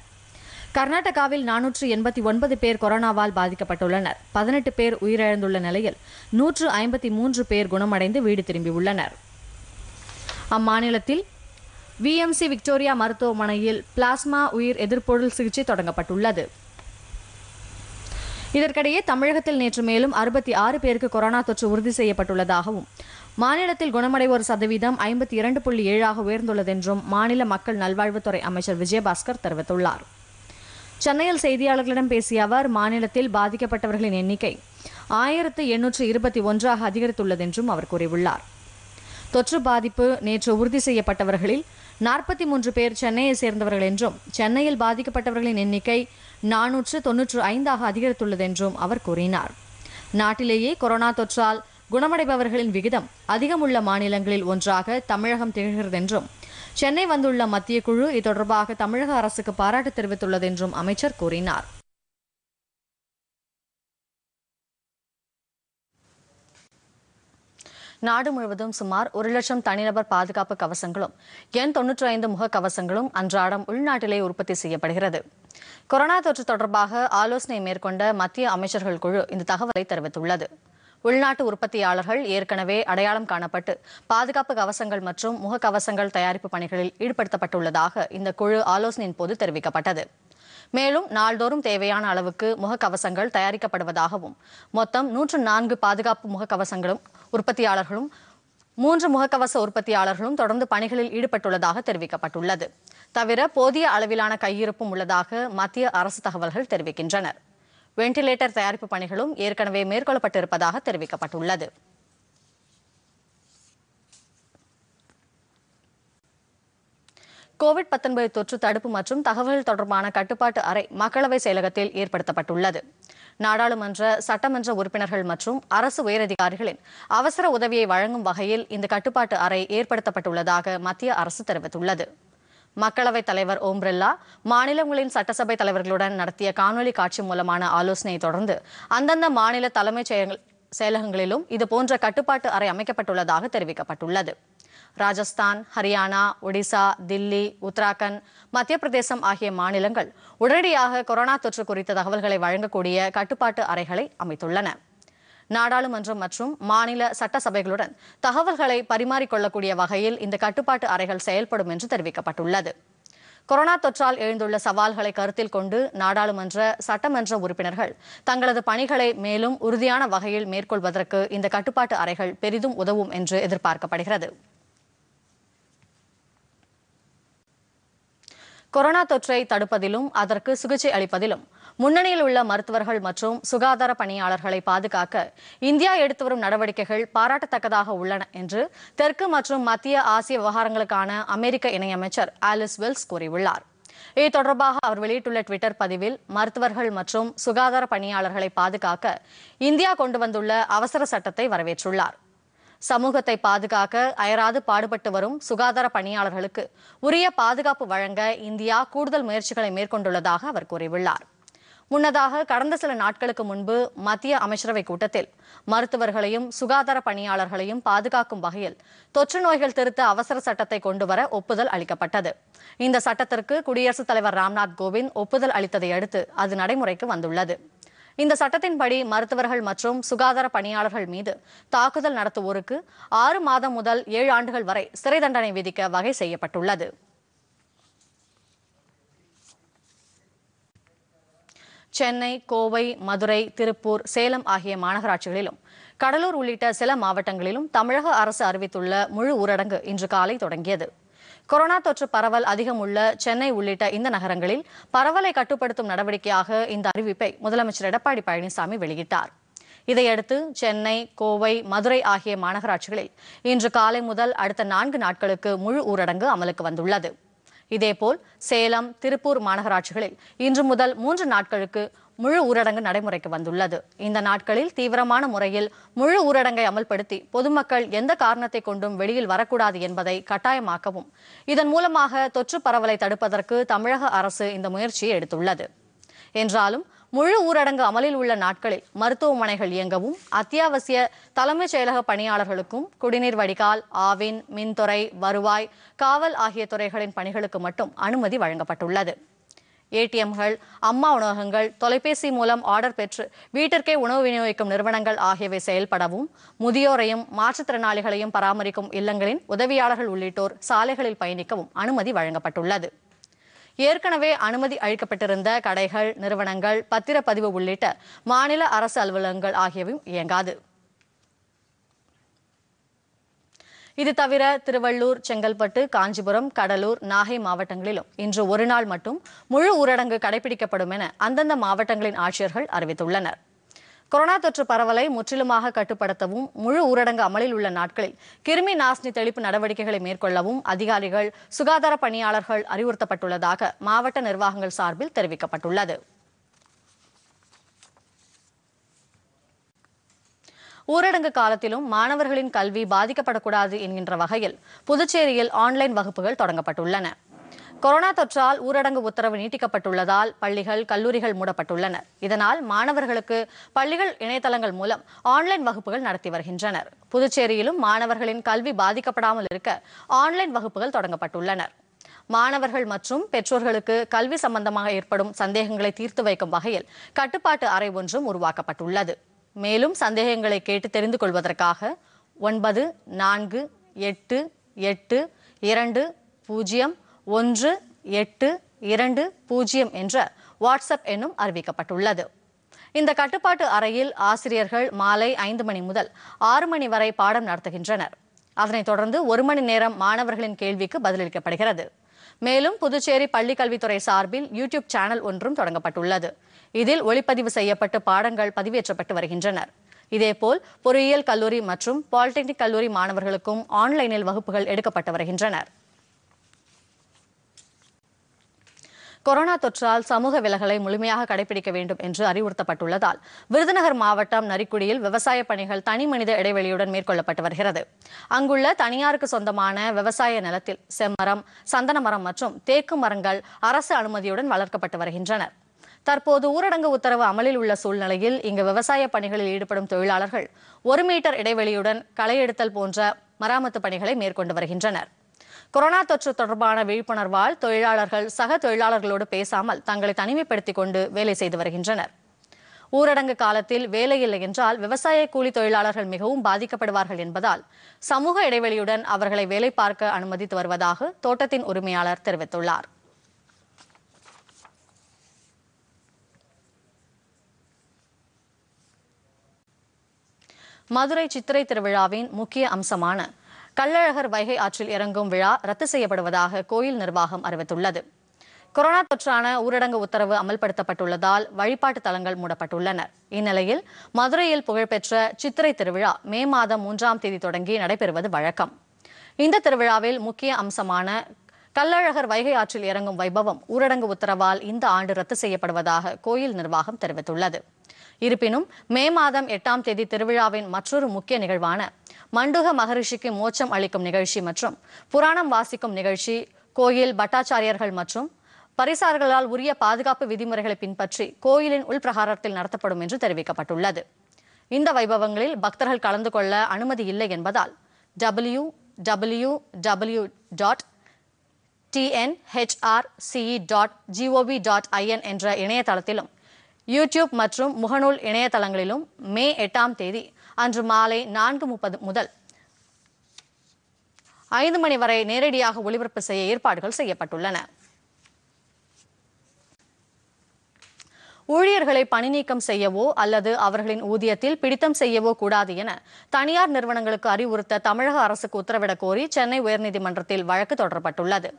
கர்நாடகாவில் நானூற்று எண்பத்தி ஒன்பது பேர் கொரோனாவால் பாதிக்கப்பட்டுள்ளனர் பதினெட்டு பேர் உயிரிழந்துள்ள நிலையில் நூற்று ஐம்பத்தி மூன்று பேர் குணமடைந்து வீடு திரும்பியுள்ளனர் அம்மாநிலத்தில் விஎம்சி விக்டோரியா மருத்துவமனையில் பிளாஸ்மா உயிர் எதிர்ப்பொருள் சிகிச்சை தொடங்கப்பட்டுள்ளது இதற்கிடையே தமிழகத்தில் நேற்று மேலும் அறுபத்தி ஆறு பேருக்கு கொரோனா தொற்று உறுதி செய்யப்பட்டுள்ளதாகவும் மாநிலத்தில் குணமடைவோர் சதவீதம் ஐம்பத்தி இரண்டு புள்ளி ஏழாக உயர்ந்துள்ளதென்றும் மாநில மக்கள் நல்வாழ்வுத்துறை அமைச்சர் விஜயபாஸ்கர் தெரிவித்துள்ளாா் சென்னையில் செய்தியாளர்களிடம் பேசிய அவர் மாநிலத்தில் பாதிக்கப்பட்டவர்களின் எண்ணிக்கை ஆயிரத்து எண்ணூற்று இருபத்தி ஒன்றாக அதிகரித்துள்ளதென்றும் அவர் கூறியுள்ளார் தொற்று பாதிப்பு நேற்று உறுதி செய்யப்பட்டவர்களில் நாற்பத்தி மூன்று பேர் சென்னையை சேர்ந்தவர்கள் என்றும் சென்னையில் பாதிக்கப்பட்டவர்களின் எண்ணிக்கை நானூற்று தொன்னூற்று ஐந்தாக அதிகரித்துள்ளதென்றும் அவர் கூறினார் நாட்டிலேயே கொரோனா தொற்றால் குணமடைபவர்களின் விகிதம் அதிகம் உள்ள மாநிலங்களில் ஒன்றாக தமிழகம் திகழ்கிறதென்றும் சென்னை வந்துள்ள மத்திய குழு இது தொடர்பாக தமிழக அரசுக்கு பாராட்டு தெரிவித்துள்ளது என்றும் அமைச்சர் கூறினார் நாடு முழுவதும் சுமார் ஒரு லட்சம் தனிநபர் பாதுகாப்பு கவசங்களும் எண் தொன்னூற்றி ஐந்து முக கவசங்களும் அன்றாடம் உள்நாட்டிலே உற்பத்தி செய்யப்படுகிறது கொரோனா தொற்று தொடர்பாக ஆலோசனை மேற்கொண்ட மத்திய அமைச்சர்கள் குழு இந்த தகவலை தெரிவித்துள்ளது உள்நாட்டு உற்பத்தியாளர்கள் ஏற்கனவே அடையாளம் காணப்பட்டு பாதுகாப்பு கவசங்கள் மற்றும் முகக்கவசங்கள் தயாரிப்பு பணிகளில் ஈடுபடுத்தப்பட்டுள்ளதாக இந்த குழு ஆலோசனையின் போது தெரிவிக்கப்பட்டது மேலும் நாள்தோறும் தேவையான அளவுக்கு முகக்கவசங்கள் தயாரிக்கப்படுவதாகவும் மொத்தம் நூற்று நான்கு பாதுகாப்பு முகக்கவசங்களும் உற்பத்தியாளர்களும் மூன்று முகக்கவச உற்பத்தியாளர்களும் தொடர்ந்து பணிகளில் ஈடுபட்டுள்ளதாக தெரிவிக்கப்பட்டுள்ளது தவிர போதிய அளவிலான கையிருப்பும் உள்ளதாக மத்திய அரசு தகவல்கள் தெரிவிக்கின்றனர் வெண்டிலேட்டர் தயாரிப்பு பணிகளும் ஏற்கனவே மேற்கொள்ளப்பட்டிருப்பதாக தெரிவிக்கப்பட்டுள்ளது கோவிட் பத்தொன்பது தொற்று தடுப்பு மற்றும் தகவல் தொடர்பான கட்டுப்பாட்டு அறை மக்களவை செயலகத்தில் ஏற்படுத்தப்பட்டுள்ளது நாடாளுமன்ற சட்டமன்ற உறுப்பினர்கள் மற்றும் அரசு உயரதிகாரிகளின் அவசர உதவியை வழங்கும் வகையில் இந்த கட்டுப்பாட்டு அறை ஏற்படுத்தப்பட்டுள்ளதாக மத்திய அரசு தெரிவித்துள்ளது மக்களவைத் தலைவர் ஓம் பிர்லா மாநிலங்களின் சட்டசபை தலைவர்களுடன் நடத்திய காணொலி காட்சி மூலமான ஆலோசனையை தொடர்ந்து அந்தந்த மாநில தலைமைச் செயலகங்களிலும் இதுபோன்ற கட்டுப்பாட்டு அறை அமைக்கப்பட்டுள்ளதாக தெரிவிக்கப்பட்டுள்ளது ராஜஸ்தான் ஹரியானா ஒடிசா தில்லி உத்தராகண்ட் மத்திய பிரதேசம் ஆகிய மாநிலங்கள் உடனடியாக கொரோனா தொற்று குறித்த தகவல்களை வழங்கக்கூடிய கட்டுப்பாட்டு அறைகளை அமைத்துள்ளன நாடாளுமன்றம் மற்றும் மாநில சட்டசபைகளுடன் தகவல்களை பரிமாறிக்கொள்ளக்கூடிய வகையில் இந்த கட்டுப்பாட்டு அறைகள் செயல்படும் என்று தெரிவிக்கப்பட்டுள்ளது கொரோனா தொற்றால் எழுந்துள்ள சவால்களை கருத்தில் கொண்டு நாடாளுமன்ற சட்டமன்ற உறுப்பினர்கள் தங்களது பணிகளை மேலும் உறுதியான வகையில் மேற்கொள்வதற்கு இந்த கட்டுப்பாட்டு அறைகள் பெரிதும் உதவும் என்று எதிர்பார்க்கப்படுகிறது கொரோனா தொற்றை தடுப்பதிலும் அதற்கு சிகிச்சை அளிப்பதிலும் முன்னணியில் உள்ள மருத்துவர்கள் மற்றும் சுகாதார பணியாளர்களை பாதுகாக்க இந்தியா எடுத்து வரும் நடவடிக்கைகள் பாராட்டத்தக்கதாக உள்ளன என்று தெற்கு மற்றும் மத்திய ஆசிய விவகாரங்களுக்கான அமெரிக்க இணையமைச்சர் ஆலிஸ் வெல்ஸ் கூறியுள்ளார் இது தொடர்பாக அவர் வெளியிட்டுள்ள ட்விட்டர் பதிவில் மருத்துவர்கள் மற்றும் சுகாதார பணியாளர்களை பாதுகாக்க இந்தியா கொண்டு வந்துள்ள அவசர சட்டத்தை வரவேற்றுள்ளார் சமூகத்தை பாதுகாக்க அயராது பாடுபட்டு வரும் சுகாதார பணியாளர்களுக்கு உரிய பாதுகாப்பு வழங்க இந்தியா கூடுதல் முயற்சிகளை மேற்கொண்டுள்ளதாக அவர் கூறியுள்ளார் முன்னதாக கடந்த சில நாட்களுக்கு முன்பு மத்திய அமைச்சரவை கூட்டத்தில் மருத்துவர்களையும் சுகாதார பணியாளர்களையும் பாதுகாக்கும் வகையில் தொற்று நோய்கள் திருத்த அவசர சட்டத்தை கொண்டுவர ஒப்புதல் அளிக்கப்பட்டது இந்த சட்டத்திற்கு குடியரசுத் தலைவர் ராம்நாத் கோவிந்த் ஒப்புதல் அளித்ததை அடுத்து அது நடைமுறைக்கு வந்துள்ளது இந்த சட்டத்தின்படி மருத்துவர்கள் மற்றும் சுகாதார பணியாளர்கள் மீது தாக்குதல் நடத்துவோருக்கு ஆறு மாதம் முதல் ஏழு ஆண்டுகள் வரை சிறை தண்டனை விதிக்க வகை செய்யப்பட்டுள்ளது சென்னை கோவை மதுரை திருப்பூர் சேலம் ஆகிய மாநகராட்சிகளிலும் கடலூர் உள்ளிட்ட சில மாவட்டங்களிலும் தமிழக அரசு அறிவித்துள்ள முழு ஊரடங்கு இன்று காலை தொடங்கியது கொரோனா தொற்று பரவல் அதிகம் உள்ள சென்னை உள்ளிட்ட இந்த நகரங்களில் பரவலை கட்டுப்படுத்தும் நடவடிக்கையாக இந்த அறிவிப்பை முதலமைச்சர் எடப்பாடி பழனிசாமி வெளியிட்டார் இதையடுத்து சென்னை கோவை மதுரை ஆகிய மாநகராட்சிகளில் இன்று காலை முதல் அடுத்த நான்கு நாட்களுக்கு முழு ஊரடங்கு அமலுக்கு வந்துள்ளது இதேபோல் சேலம் திருப்பூர் மாநகராட்சிகளில் இன்று முதல் மூன்று நாட்களுக்கு முழு ஊரடங்கு நடைமுறைக்கு வந்துள்ளது இந்த நாட்களில் தீவிரமான முறையில் முழு ஊரடங்கை அமல்படுத்தி பொதுமக்கள் எந்த காரணத்தை கொண்டும் வெளியில் வரக்கூடாது என்பதை கட்டாயமாக்கவும் இதன் மூலமாக தொற்று பரவலை தடுப்பதற்கு தமிழக அரசு இந்த முயற்சியை எடுத்துள்ளது என்றாலும் முழு ஊரடங்கு அமலில் உள்ள நாட்களில் மருத்துவமனைகள் இயங்கவும் அத்தியாவசிய தலைமைச் செயலக பணியாளர்களுக்கும் குடிநீர் வடிகால் ஆவின் மின்துறை வருவாய் காவல் ஆகிய துறைகளின் பணிகளுக்கு மட்டும் அனுமதி வழங்கப்பட்டுள்ளது ஏடிஎம்கள் அம்மா உணவகங்கள் தொலைபேசி மூலம் ஆர்டர் பெற்று வீட்டிற்கே உணவு விநியோகிக்கும் நிறுவனங்கள் ஆகியவை செயல்படவும் முதியோரையும் மாற்றுத்திறனாளிகளையும் பராமரிக்கும் இல்லங்களின் உதவியாளர்கள் உள்ளிட்டோர் சாலைகளில் பயணிக்கவும் அனுமதி வழங்கப்பட்டுள்ளது ஏற்கனவே அனுமதி அளிக்கப்பட்டிருந்த கடைகள் நிறுவனங்கள் பத்திரப்பதிவு உள்ளிட்ட மாநில அரசு அலுவலகங்கள் ஆகியவையும் இயங்காது இது தவிர திருவள்ளூர் செங்கல்பட்டு காஞ்சிபுரம் கடலூர் நாகை மாவட்டங்களிலும் இன்று ஒருநாள் மட்டும் முழு ஊரடங்கு கடைபிடிக்கப்படும் என அந்தந்த மாவட்டங்களின் ஆட்சியர்கள் அறிவித்துள்ளனர் கொரோனா தொற்று பரவலை முற்றிலுமாக கட்டுப்படுத்தவும் முழு ஊரடங்கு அமலில் உள்ள நாட்களில் கிருமி நாசினி தெளிப்பு நடவடிக்கைகளை மேற்கொள்ளவும் அதிகாரிகள் சுகாதார பணியாளர்கள் அறிவுறுத்தப்பட்டுள்ளதாக மாவட்ட நிர்வாகங்கள் சார்பில் தெரிவிக்கப்பட்டுள்ளது ஊரடங்கு காலத்திலும் மாணவர்களின் கல்வி பாதிக்கப்படக்கூடாது என்கின்ற வகையில் புதுச்சேரியில் ஆன்லைன் வகுப்புகள் தொடங்கப்பட்டுள்ளன கொரோனா தொற்றால் ஊரடங்கு உத்தரவு நீட்டிக்கப்பட்டுள்ளதால் பள்ளிகள் கல்லூரிகள் மூடப்பட்டுள்ளன இதனால் மாணவர்களுக்கு பள்ளிகள் இணையதளங்கள் மூலம் ஆன்லைன் வகுப்புகள் நடத்தி வருகின்றனர் புதுச்சேரியிலும் மாணவர்களின் கல்வி பாதிக்கப்படாமல் இருக்க ஆன்லைன் வகுப்புகள் தொடங்கப்பட்டுள்ளன மாணவர்கள் மற்றும் பெற்றோர்களுக்கு கல்வி சம்பந்தமாக ஏற்படும் சந்தேகங்களை தீர்த்து வைக்கும் வகையில் கட்டுப்பாட்டு அறை ஒன்றும் உருவாக்கப்பட்டுள்ளது மேலும் சந்தேகங்களை கேட்டு தெரிந்து கொள்வதற்காக ஒன்பது நான்கு எட்டு எட்டு இரண்டு பூஜ்ஜியம் ஒன்று எட்டு இரண்டு பூஜ்ஜியம் என்ற வாட்ஸ்அப் எண்ணும் அறிவிக்கப்பட்டுள்ளது இந்த கட்டுப்பாட்டு அறையில் ஆசிரியர்கள் மாலை ஐந்து மணி முதல் ஆறு மணி வரை பாடம் நடத்துகின்றனர் அதனைத் தொடர்ந்து ஒரு மணி நேரம் மாணவர்களின் கேள்விக்கு பதிலளிக்கப்படுகிறது மேலும் புதுச்சேரி பள்ளிக்கல்வித்துறை சார்பில் யூடியூப் சேனல் ஒன்றும் தொடங்கப்பட்டுள்ளது இதில் ஒளிப்பதிவு செய்யப்பட்டு பாடங்கள் பதிவேற்றப்பட்டு வருகின்றனர் இதேபோல் பொறியியல் கல்லூரி மற்றும் பாலிடெக்னிக் கல்லூரி மாணவர்களுக்கும் ஆன்லைனில் வகுப்புகள் எடுக்கப்பட்டு வருகின்றனர் கொரோனா தொற்றால் சமூக விலகலை முழுமையாக கடைபிடிக்க வேண்டும் என்று அறிவுறுத்தப்பட்டுள்ளதால் விருதுநகர் மாவட்டம் நரிக்குடியில் விவசாய பணிகள் தனி மனித இடைவெளியுடன் மேற்கொள்ளப்பட்டு வருகிறது அங்குள்ள தனியாருக்கு சொந்தமான விவசாய நிலத்தில் செம்மரம் சந்தன மரம் மற்றும் தேக்கு மரங்கள் அரசு அனுமதியுடன் வளர்க்கப்பட்டு வருகின்றன தற்போது ஊரடங்கு உத்தரவு அமலில் உள்ள சூழ்நிலையில் இங்கு விவசாய பணிகளில் ஈடுபடும் தொழிலாளர்கள் ஒரு மீட்டர் இடைவெளியுடன் களை போன்ற மராமத்து பணிகளை மேற்கொண்டு வருகின்றனர் கொரோனா தொற்று தொடர்பான விழிப்புணர்வால் தொழிலாளர்கள் சக தொழிலாளர்களோடு பேசாமல் தங்களை தனிமைப்படுத்திக் கொண்டு வேலை செய்து வருகின்றனர் ஊரடங்கு காலத்தில் வேலை இல்லை என்றால் விவசாய கூலி தொழிலாளர்கள் மிகவும் பாதிக்கப்படுவார்கள் என்பதால் சமூக இடைவெளியுடன் அவர்களை வேலை பார்க்க அனுமதித்து வருவதாக தோட்டத்தின் உரிமையாளர் தெரிவித்துள்ளார் மதுரை சித்திரை திருவிழாவின் முக்கிய அம்சமான கள்ளழகர் வைகை ஆற்றில் இறங்கும் விழா ரத்து செய்யப்படுவதாக கோயில் நிர்வாகம் அறிவித்துள்ளது கொரோனா தொற்றான ஊரடங்கு உத்தரவு அமல்படுத்தப்பட்டுள்ளதால் வழிபாட்டு தலங்கள் மூடப்பட்டுள்ளன இந்நிலையில் மதுரையில் புகழ்பெற்ற சித்திரை திருவிழா மே மாதம் மூன்றாம் தேதி தொடங்கி நடைபெறுவது வழக்கம் இந்த திருவிழாவில் முக்கிய அம்சமான கள்ளழகர் வைகை ஆற்றில் இறங்கும் வைபவம் ஊரடங்கு உத்தரவால் இந்த ஆண்டு ரத்து செய்யப்படுவதாக கோயில் நிர்வாகம் தெரிவித்துள்ளது இருப்பினும் மே மாதம் எட்டாம் தேதி திருவிழாவின் மற்றொரு முக்கிய நிகழ்வான மண்டுக மகரிஷிக்கு மோட்சம் அளிக்கும் நிகழ்ச்சி மற்றும் புராணம் வாசிக்கும் நிகழ்ச்சி கோயில் பட்டாச்சாரியர்கள் மற்றும் பரிசார்களால் உரிய பாதுகாப்பு விதிமுறைகளை பின்பற்றி கோயிலின் உள்பிரகாரத்தில் நடத்தப்படும் என்று தெரிவிக்கப்பட்டுள்ளது இந்த வைபவங்களில் பக்தர்கள் கலந்து கொள்ள அனுமதி இல்லை என்பதால் W W W dot TNHRCE dot GOV dot IN என்ற இணையதளத்திலும் யூடியூப் மற்றும் முகநூல் இணையதளங்களிலும் மே எட்டாம் தேதி அன்று மாலை நான்கு முப்பது முதல் ஐந்து மணி வரை நேரடியாக ஒளிபரப்பு செய்ய ஏற்பாடுகள் செய்யப்பட்டுள்ளன ஊழியர்களை பணி நீக்கம் செய்யவோ அல்லது அவர்களின் ஊதியத்தில் பிடித்தம் செய்யவோ கூடாது என தனியார் நிறுவனங்களுக்கு அறிவுறுத்த தமிழக அரசுக்கு உத்தரவிடக் கோரி சென்னை உயர்நீதிமன்றத்தில் வழக்கு தொடரப்பட்டுள்ளது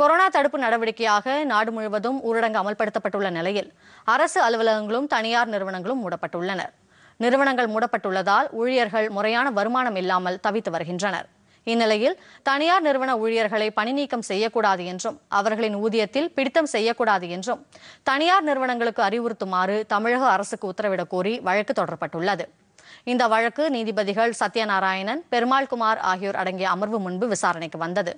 கொரோனா தடுப்பு நடவடிக்கையாக நாடு முழுவதும் ஊரடங்கு அமல்படுத்தப்பட்டுள்ள நிலையில் அரசு அலுவலகங்களும் தனியார் நிறுவனங்களும் மூடப்பட்டுள்ளனா் நிறுவனங்கள் மூடப்பட்டுள்ளதால் ஊழியர்கள் முறையான வருமானம் இல்லாமல் தவித்து வருகின்றனர் இந்நிலையில் தனியார் நிறுவன ஊழியர்களை பணி நீக்கம் செய்யக்கூடாது என்றும் அவர்களின் ஊதியத்தில் பிடித்தம் செய்யக்கூடாது என்றும் தனியார் நிறுவனங்களுக்கு அறிவுறுத்துமாறு தமிழக அரசுக்கு உத்தரவிடக் கோரி வழக்கு தொடரப்பட்டுள்ளது இந்த வழக்கு நீதிபதிகள் சத்யநாராயணன் பெருமாள்குமார் ஆகியோர் அடங்கிய அமர்வு முன்பு விசாரணைக்கு வந்தது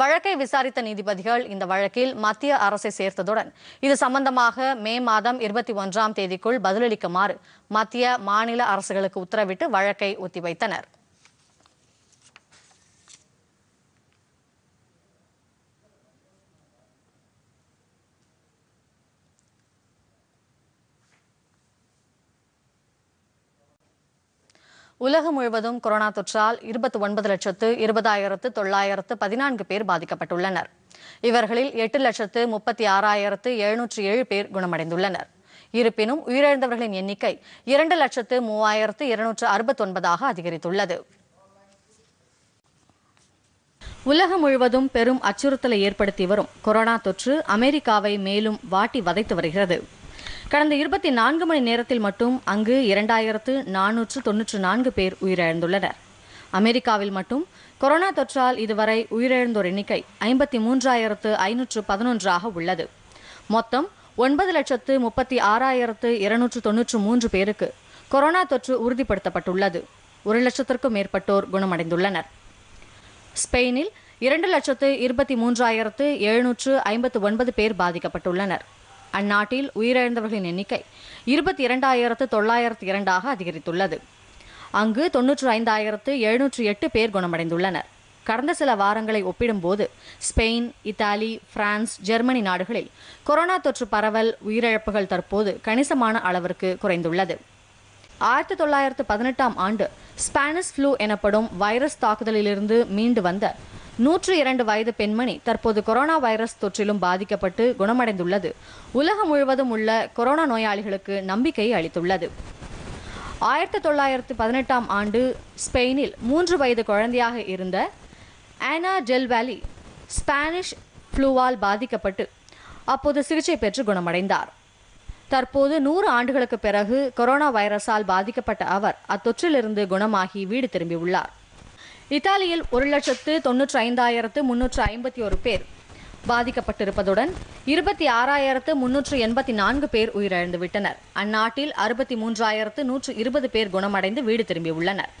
வழக்கை விசாரித்த நீதிபதிகள் இந்த வழக்கில் மத்திய அரசை சேர்த்ததுடன் இது சம்பந்தமாக மே மாதம் இருபத்தி ஒன்றாம் தேதிக்குள் பதிலளிக்குமாறு மத்திய மாநில அரசுகளுக்கு உத்தரவிட்டு வழக்கை ஒத்திவைத்தனர் உலகம் முழுவதும் கொரோனா தொற்றால் இருபத்தி ஒன்பது லட்சத்து இருபதாயிரத்து தொள்ளாயிரத்து பதினான்கு பேர் பாதிக்கப்பட்டுள்ளனர் இவர்களில் எட்டு லட்சத்து முப்பத்தி ஆறாயிரத்து எழுநூற்றி ஏழு பேர் குணமடைந்துள்ளனர் இருப்பினும் உயிரிழந்தவர்களின் எண்ணிக்கை இரண்டு லட்சத்து மூவாயிரத்து இருநூற்று அறுபத்தொன்பதாக அதிகரித்துள்ளது உலகம் முழுவதும் பெரும் அச்சுறுத்தலை ஏற்படுத்தி வரும் கொரோனா தொற்று அமெரிக்காவை மேலும் வாட்டி வதைத்து வருகிறது கடந்த இருபத்தி நான்கு மணி நேரத்தில் மட்டும் அங்கு இரண்டாயிரத்து நானூற்று தொன்னூற்று நான்கு பேர் உயிரிழந்துள்ளனர் அமெரிக்காவில் மட்டும் கொரோனா தொற்றால் இதுவரை உயிரிழந்தோர் எண்ணிக்கை ஐம்பத்தி மூன்றாயிரத்து ஐநூற்று பதினொன்றாக உள்ளது மொத்தம் ஒன்பது லட்சத்து முப்பத்தி ஆறாயிரத்து இருநூற்று தொன்னூற்று மூன்று பேருக்கு கொரோனா தொற்று உறுதிப்படுத்தப்பட்டுள்ளது ஒரு லட்சத்திற்கும் மேற்பட்டோர் குணமடைந்துள்ளனர் ஸ்பெயினில் இரண்டு லட்சத்து இருபத்தி மூன்றாயிரத்து எழுநூற்று ஐம்பத்து ஒன்பது பேர் பாதிக்கப்பட்டுள்ளனர் அந்நாட்டில் உயிரிழந்தவர்களின் எண்ணிக்கை இருபத்தி இரண்டாயிரத்து தொள்ளாயிரத்து இரண்டாக அதிகரித்துள்ளது அங்கு தொன்னூற்று ஐந்தாயிரத்து எழுநூற்று எட்டு பேர் குணமடைந்துள்ளனர் கடந்த சில வாரங்களை ஒப்பிடும்போது ஸ்பெயின் இத்தாலி பிரான்ஸ் ஜெர்மனி நாடுகளில் கொரோனா தொற்று பரவல் உயிரிழப்புகள் தற்போது கணிசமான அளவிற்கு குறைந்துள்ளது ஆயிரத்தி தொள்ளாயிரத்து பதினெட்டாம் ஆண்டு ஸ்பானிஷ் ஃப்ளூ எனப்படும் வைரஸ் தாக்குதலிலிருந்து மீண்டு வந்த நூற்று இரண்டு வயது பெண்மணி தற்போது கொரோனா வைரஸ் தொற்றிலும் பாதிக்கப்பட்டு குணமடைந்துள்ளது உலகம் முழுவதும் உள்ள கொரோனா நோயாளிகளுக்கு நம்பிக்கை அளித்துள்ளது ஆயிரத்தி தொள்ளாயிரத்து பதினெட்டாம் ஆண்டு ஸ்பெயினில் மூன்று வயது குழந்தையாக இருந்த ஆனா ஜெல்வேலி ஸ்பானிஷ் ஃப்ளூவால் பாதிக்கப்பட்டு அப்போது சிகிச்சை பெற்று குணமடைந்தார் தற்போது நூறு ஆண்டுகளுக்கு பிறகு கொரோனா வைரஸால் பாதிக்கப்பட்ட அவர் அத்தொற்றிலிருந்து குணமாகி வீடு திரும்பியுள்ளார் இத்தாலியில் ஒரு லட்சத்து தொன்னூற்றி ஐந்தாயிரத்து முன்னூற்று ஐம்பத்தி ஒரு பேர் பாதிக்கப்பட்டிருப்பதுடன் இருபத்தி ஆறாயிரத்து முன்னூற்று எண்பத்தி நான்கு பேர் உயிரிழந்துவிட்டனர் அந்நாட்டில் அறுபத்தி மூன்றாயிரத்து நூற்று இருபது பேர் குணமடைந்து வீடு திரும்பியுள்ளனர்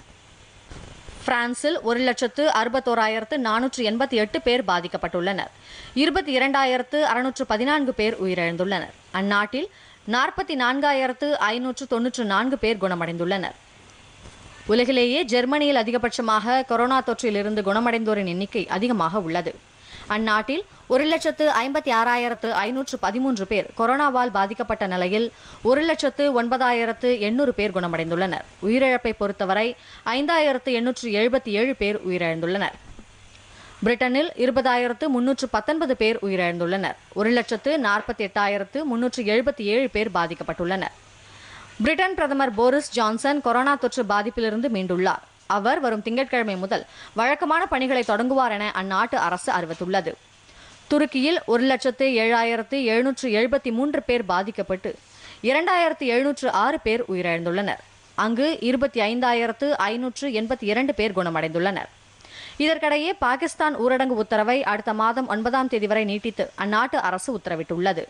பிரான்சில் ஒரு லட்சத்து அறுபத்தோராயிரத்து நானூற்று எண்பத்தி எட்டு பேர் பாதிக்கப்பட்டுள்ளனர் இருபத்தி இரண்டாயிரத்து அறுநூற்று பதினான்கு பேர் உயிரிழந்துள்ளனர் அந்நாட்டில் நாற்பத்தி நான்காயிரத்து ஐநூற்று தொன்னூற்று நான்கு பேர் குணமடைந்துள்ளனர் உலகிலேயே ஜெர்மனியில் அதிகபட்சமாக கொரோனா தொற்றிலிருந்து குணமடைந்தோரின் எண்ணிக்கை அதிகமாக உள்ளது அந்நாட்டில் ஒரு லட்சத்து ஐம்பத்தி ஆறாயிரத்து ஐநூற்று பதிமூன்று பேர் கொரோனாவால் பாதிக்கப்பட்ட நிலையில் ஒரு லட்சத்து ஒன்பதாயிரத்து எண்ணூறு பேர் குணமடைந்துள்ளனர் உயிரிழப்பை பொறுத்தவரை ஐந்தாயிரத்து எண்ணூற்று எழுபத்தி ஏழு பேர் உயிரிழந்துள்ளனர் பிரிட்டனில் இருபதாயிரத்து முன்னூற்று பத்தொன்பது பேர் உயிரிழந்துள்ளனர் ஒரு லட்சத்து நாற்பத்தி எட்டாயிரத்து முன்னூற்று எழுபத்தி ஏழு பேர் பாதிக்கப்பட்டுள்ளனர் பிரிட்டன் பிரதமர் போரிஸ் ஜான்சன் கொரோனா தொற்று பாதிப்பிலிருந்து மீண்டுள்ளார் அவர் வரும் திங்கட்கிழமை முதல் வழக்கமான பணிகளை தொடங்குவார் என அந்நாட்டு அரசு அறிவித்துள்ளது துருக்கியில் ஒரு லட்சத்து ஏழாயிரத்து எழுநூற்று எழுபத்தி மூன்று பேர் பாதிக்கப்பட்டு இரண்டாயிரத்து எழுநூற்று ஆறு பேர் உயிரிழந்துள்ளனர் அங்கு இருபத்தி ஐந்தாயிரத்து ஐநூற்று எண்பத்தி இரண்டு பேர் குணமடைந்துள்ளனர் இதற்கிடையே பாகிஸ்தான் ஊரடங்கு உத்தரவை அடுத்த மாதம் ஒன்பதாம் தேதி வரை நீட்டித்து அந்நாட்டு அரசு உத்தரவிட்டுள்ளது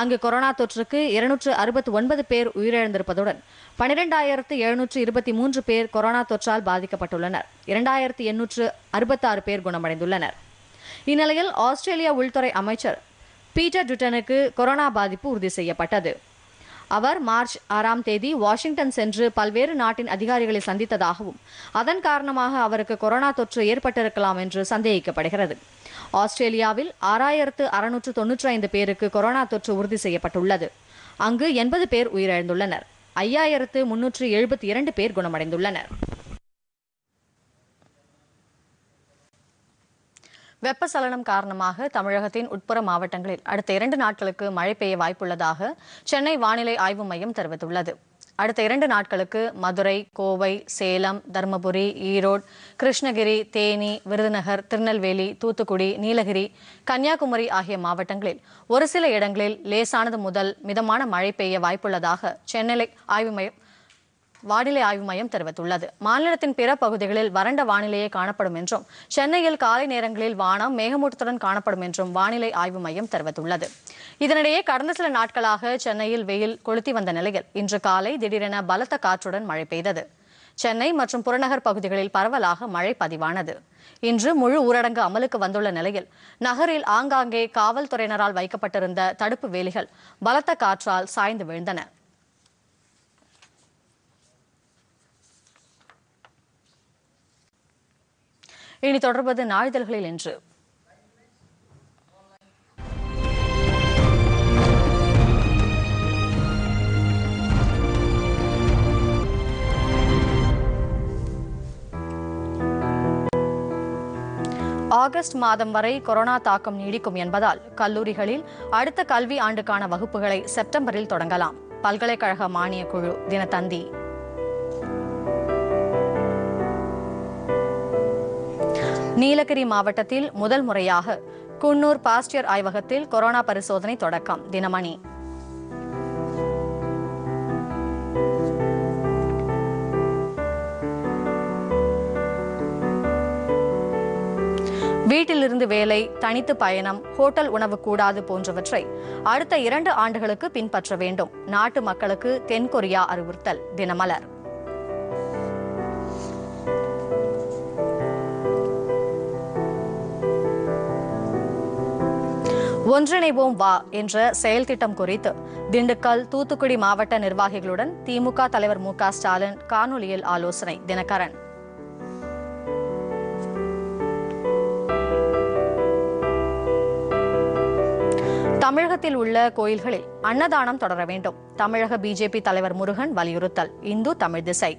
அங்கு கொரோனா தொற்றுக்கு இருநூற்று அறுபத்தி ஒன்பது பேர் உயிரிழந்திருப்பதுடன் பனிரெண்டாயிரத்து எழுநூற்று இருபத்தி மூன்று பேர் கொரோனா தொற்றால் பாதிக்கப்பட்டுள்ளனர் இரண்டாயிரத்து எண்ணூற்று அறுபத்தாறு பேர் குணமடைந்துள்ளனர் இந்நிலையில் ஆஸ்திரேலிய உள்துறை அமைச்சர் பீட்டர் டுட்டனுக்கு கொரோனா பாதிப்பு உறுதி செய்யப்பட்டது அவர் மார்ச் ஆறாம் தேதி வாஷிங்டன் சென்று பல்வேறு நாட்டின் அதிகாரிகளை சந்தித்ததாகவும் அதன் காரணமாக அவருக்கு கொரோனா தொற்று ஏற்பட்டிருக்கலாம் என்று சந்தேகிக்கப்படுகிறது ஆஸ்திரேலியாவில் ஆறாயிரத்து அறுநூற்று தொன்னூற்றி ஐந்து பேருக்கு கொரோனா தொற்று உறுதி செய்யப்பட்டுள்ளது அங்கு எண்பது பேர் உயிரிழந்துள்ளனர் ஐயாயிரத்து முன்னூற்று எழுபத்தி இரண்டு பேர் குணமடைந்துள்ளனர் வெப்பசலனம் காரணமாக தமிழகத்தின் உட்புற மாவட்டங்களில் அடுத்த இரண்டு நாட்களுக்கு மழை பெய்ய வாய்ப்புள்ளதாக சென்னை வானிலை ஆய்வு மையம் தெரிவித்துள்ளது அடுத்த இரண்டு நாட்களுக்கு மதுரை கோவை சேலம் தருமபுரி ஈரோடு கிருஷ்ணகிரி தேனி விருதுநகர் திருநெல்வேலி தூத்துக்குடி நீலகிரி கன்னியாகுமரி ஆகிய மாவட்டங்களில் ஒரு சில இடங்களில் லேசானது முதல் மிதமான மழை பெய்ய வாய்ப்புள்ளதாக சென்னை ஆய்வு மையம் வானிலை ஆய்வு மையம் தெரிவித்துள்ளது மாநிலத்தின் பிற பகுதிகளில் வறண்ட வானிலையே காணப்படும் என்றும் சென்னையில் காலை நேரங்களில் வானம் மேகமூட்டத்துடன் காணப்படும் என்றும் வானிலை ஆய்வு மையம் தெரிவித்துள்ளது இதனிடையே கடந்த சில நாட்களாக சென்னையில் வெயில் கொளுத்தி வந்த நிலையில் இன்று காலை திடீரென பலத்த காற்றுடன் மழை பெய்தது சென்னை மற்றும் புறநகர் பகுதிகளில் பரவலாக மழை பதிவானது இன்று முழு ஊரடங்கு அமலுக்கு வந்துள்ள நிலையில் நகரில் ஆங்காங்கே காவல்துறையினரால் வைக்கப்பட்டிருந்த தடுப்பு வேலிகள் பலத்த காற்றால் சாய்ந்து விழுந்தன இனி தொடர்பது நாளிதழ்களில் என்று ஆகஸ்ட் மாதம் வரை கொரோனா தாக்கம் நீடிக்கும் என்பதால் கல்லூரிகளில் அடுத்த கல்வி ஆண்டுக்கான வகுப்புகளை செப்டம்பரில் தொடங்கலாம் பல்கலைக்கழக மானியக்குழு தினத்தந்தி நீலகிரி மாவட்டத்தில் முதல் முறையாக குன்னூர் பாஸ்டியர் ஆய்வகத்தில் கொரோனா பரிசோதனை தொடக்கம் தினமணி வீட்டிலிருந்து வேலை தனித்து பயணம் ஹோட்டல் உணவு கூடாது போன்றவற்றை அடுத்த இரண்டு ஆண்டுகளுக்கு பின்பற்ற வேண்டும் நாட்டு மக்களுக்கு தென்கொரியா அறிவுறுத்தல் தினமலர் ஒன்றிணைவோம் வா என்ற செயல் திட்டம் குறித்து திண்டுக்கல் தூத்துக்குடி மாவட்ட நிர்வாகிகளுடன் திமுக தலைவர் மு ஸ்டாலின் காணொலியில் ஆலோசனை தினகரன் தமிழகத்தில் உள்ள கோயில்களில் அன்னதானம் தொடர வேண்டும் தமிழக பிஜேபி தலைவர் முருகன் வலியுறுத்தல் இந்து தமிழ் திசை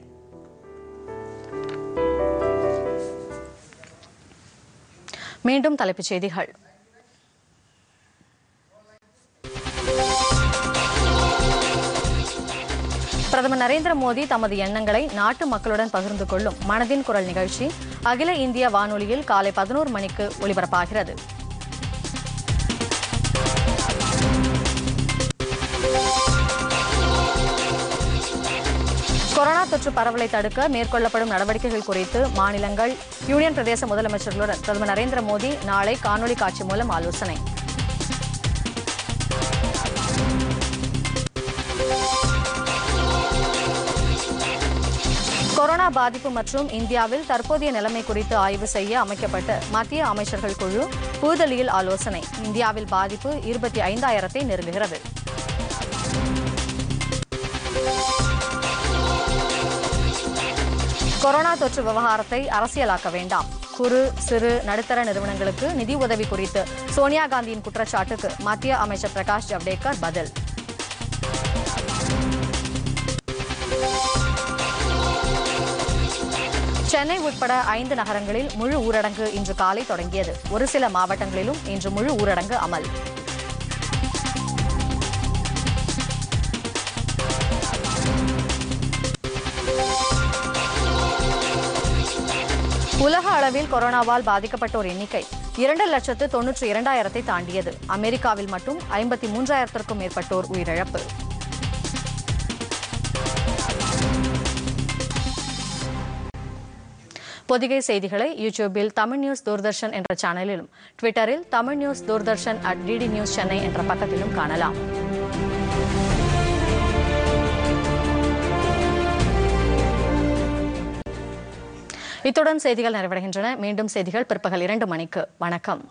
மீண்டும் தலைப்புச் செய்திகள் பிரதமர் நரேந்திர மோடி தமது எண்ணங்களை நாட்டு மக்களுடன் பகிர்ந்து கொள்ளும் மனதின் குரல் நிகழ்ச்சி அகில இந்திய வானொலியில் காலை பதினோரு மணிக்கு ஒலிபரப்பாகிறது கொரோனா தொற்று பரவலை தடுக்க மேற்கொள்ளப்படும் நடவடிக்கைகள் குறித்து மாநிலங்கள் யூனியன் பிரதேச முதலமைச்சர்களுடன் பிரதமர் நரேந்திர மோடி நாளை காணொலி காட்சி மூலம் ஆலோசனை கொரோனா பாதிப்பு மற்றும் இந்தியாவில் தற்போதைய நிலைமை குறித்து ஆய்வு செய்ய அமைக்கப்பட்ட மத்திய அமைச்சர்கள் குழு புதுதில்லியில் ஆலோசனை இந்தியாவில் பாதிப்பு இருபத்தி ஐந்தாயிரத்தை நெருங்குகிறது கொரோனா தொற்று விவகாரத்தை அரசியலாக்க வேண்டாம் குறு சிறு நடுத்தர நிறுவனங்களுக்கு நிதி உதவி குறித்து சோனியா காந்தியின் குற்றச்சாட்டுக்கு மத்திய அமைச்சர் பிரகாஷ் ஜவ்டேகர் பதில் சென்னை உட்பட ஐந்து நகரங்களில் முழு ஊரடங்கு இன்று காலை தொடங்கியது ஒரு சில மாவட்டங்களிலும் இன்று முழு ஊரடங்கு அமல் உலக அளவில் கொரோனாவால் பாதிக்கப்பட்டோர் எண்ணிக்கை இரண்டு லட்சத்து தொன்னூற்று இரண்டாயிரத்தை தாண்டியது அமெரிக்காவில் மட்டும் ஐம்பத்தி மூன்றாயிரத்திற்கும் மேற்பட்டோர் உயிரிழப்பு பொதிகை செய்திகளை யூடியூபில் தமிழ் நியூஸ் தூர்தர்ஷன் என்ற சேனலிலும் ட்விட்டரில் Tamil news Doordarshan at DD news Chennai என்ற பக்கத்திலும் காணலாம் இத்துடன் செய்திகள் நிறைவடைகின்றன மீண்டும் செய்திகள் பிற்பகல் இரண்டு மணிக்கு வணக்கம்